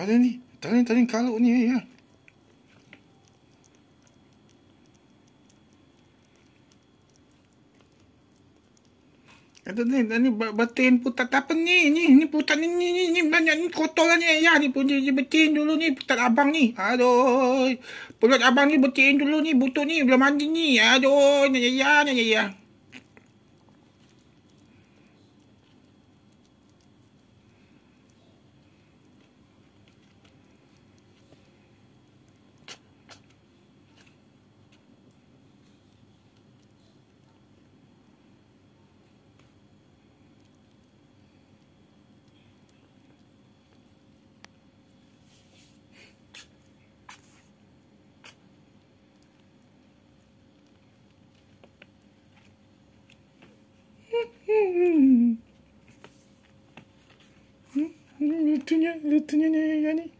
Ada ni. Tarin, tarin kalut ni. Ya. Kata ni, ni betin pun tak apa ni, ni, ni putar ni, ni, ni, ni banyak ni kotor lah ni, ya, ni pun dia betin dulu ni, putar abang ni, aduh, pulut abang ni betin dulu ni, butuh ni, belum mandi ni, aduh, ni, ya, ni, ya. ya, ya. 응? 루트냐 루트냐니